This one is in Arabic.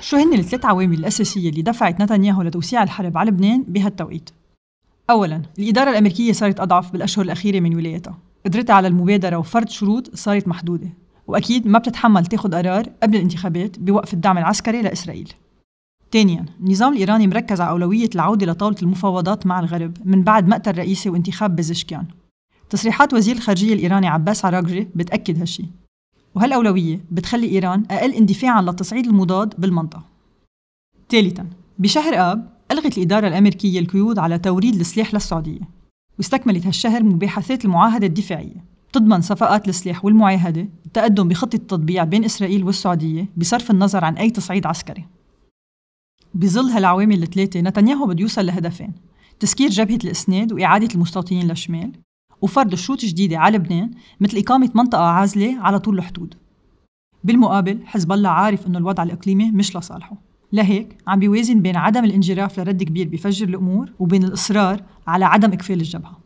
شو هن الثلاث عوامل الأساسية اللي دفعت نتنياهو لتوسيع الحرب على لبنان بهالتوقيت؟ أولاً، الإدارة الأمريكية صارت أضعف بالأشهر الأخيرة من ولايتها، قدرتها على المبادرة وفرض شروط صارت محدودة، وأكيد ما بتتحمل تاخد قرار قبل الانتخابات بوقف الدعم العسكري لإسرائيل. ثانياً، النظام الإيراني مركز على أولوية العودة لطاولة المفاوضات مع الغرب من بعد مقتل رئيسي وانتخاب بزشكيان. تصريحات وزير الخارجية الإيراني عباس عراقجي بتأكد هالشي وهالأولوية بتخلي إيران أقل اندفاعاً للتصعيد المضاد بالمنطقة ثالثاً بشهر آب ألغت الإدارة الأمريكية القيود على توريد السلاح للسعودية واستكملت هالشهر مباحثات المعاهدة الدفاعية تضمن صفقات السلاح والمعاهدة التقدم بخطة التطبيع بين إسرائيل والسعودية بصرف النظر عن أي تصعيد عسكري بظل هالعوامل الثلاثة نتنياهو بده يوصل لهدفين تسكير جبهة الإسناد وإعادة المستوطنين للشمال وفرض شروط جديدة على لبنان مثل إقامة منطقة عازلة على طول الحدود بالمقابل حزب الله عارف انه الوضع الاقليمي مش لصالحه لهيك عم بيوازن بين عدم الانجراف لرد كبير بفجر الامور وبين الاصرار على عدم اقفال الجبهه